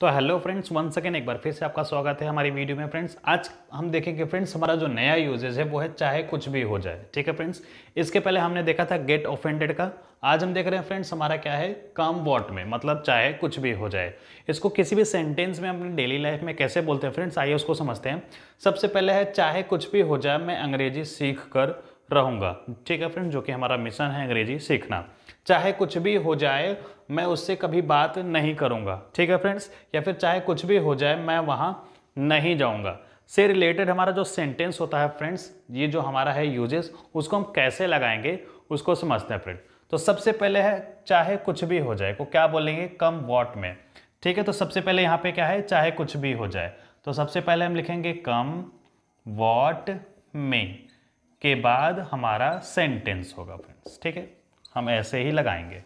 तो hello friends one second एक बार फिर से आपका स्वागत है हमारी वीडियो में फ्रेंड्स आज हम देखेंगे फ्रेंड्स हमारा जो नया यूजेज है वो है चाहे कुछ भी हो जाए ठीक है फ्रेंड्स इसके पहले हमने देखा था गेट ऑफेंडेड का आज हम देख रहे हैं फ्रेंड्स हमारा क्या है कम वॉट में मतलब चाहे कुछ भी हो जाए इसको किसी भी सेंटेंस में अपने डेली लाइफ में कैसे बोलते हैं फ्रेंड्स आइए उसको समझते हैं सबसे पहले है चाहे कुछ भी हो जाए मैं अंग्रेजी सीख कर रहूँगा ठीक है फ्रेंड्स जो कि हमारा मिशन है अंग्रेजी सीखना चाहे कुछ भी हो जाए मैं उससे कभी बात नहीं करूँगा ठीक है फ्रेंड्स या फिर चाहे कुछ भी हो जाए मैं वहाँ नहीं जाऊँगा से रिलेटेड हमारा जो सेंटेंस होता है फ्रेंड्स ये जो हमारा है यूजेस उसको हम कैसे लगाएंगे उसको समझते हैं फ्रेंड तो सबसे पहले है चाहे कुछ भी हो जाए को क्या बोलेंगे कम वॉट में ठीक है तो सबसे पहले यहाँ पे क्या है चाहे कुछ भी हो जाए तो सबसे पहले हम लिखेंगे कम वॉट में के बाद हमारा सेंटेंस होगा फ्रेंड्स ठीक है हम ऐसे ही लगाएंगे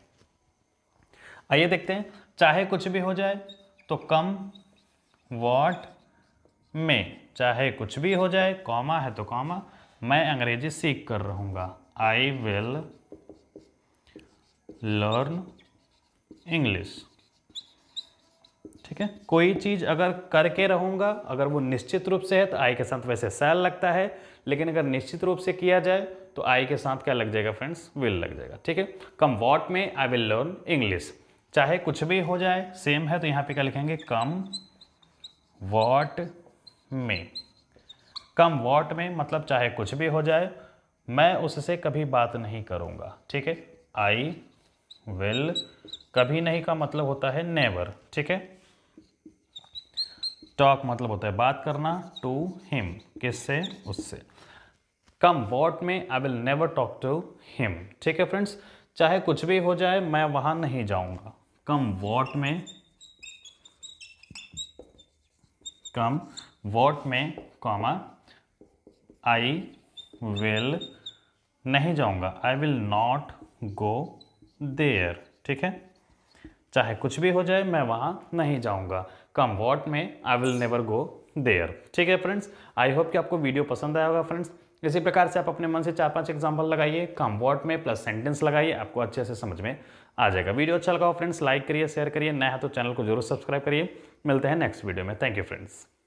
आइए देखते हैं चाहे कुछ भी हो जाए तो कम वॉट में चाहे कुछ भी हो जाए कॉमा है तो कॉमा मैं अंग्रेजी सीख कर रहूँगा आई विल लर्न इंग्लिश ठीक है कोई चीज़ अगर करके रहूँगा अगर वो निश्चित रूप से है तो आई के साथ वैसे सेल लगता है लेकिन अगर निश्चित रूप से किया जाए तो आई के साथ क्या लग जाएगा फ्रेंड्स विल लग जाएगा ठीक है कम वॉट में आई विल लर्न इंग्लिश चाहे कुछ भी हो जाए सेम है तो यहाँ पे क्या लिखेंगे कम वॉट में कम वॉट में मतलब चाहे कुछ भी हो जाए मैं उससे कभी बात नहीं करूँगा ठीक है आई विल कभी नहीं का मतलब होता है नेवर ठीक है टॉक मतलब होता है बात करना टू हिम किससे उससे कम वॉट में I will never talk to him ठीक है फ्रेंड्स चाहे कुछ भी हो जाए मैं वहां नहीं जाऊंगा कम वॉट में कम वॉट में कॉमा आई विल नहीं जाऊंगा I will not go there ठीक है चाहे कुछ भी हो जाए मैं वहाँ नहीं जाऊँगा कम वॉट में I will never go there ठीक है फ्रेंड्स आई होप कि आपको वीडियो पसंद आया होगा फ्रेंड्स इसी प्रकार से आप अपने मन से चार पांच एग्जांपल लगाइए कम वॉट में प्लस सेंटेंस लगाइए आपको अच्छे से समझ में आ जाएगा वीडियो अच्छा लगा हो फ्रेंड्स लाइक करिए शेयर करिए नया तो चैनल को जरूर सब्सक्राइब करिए मिलते हैं नेक्स्ट वीडियो में थैंक यू फ्रेंड्स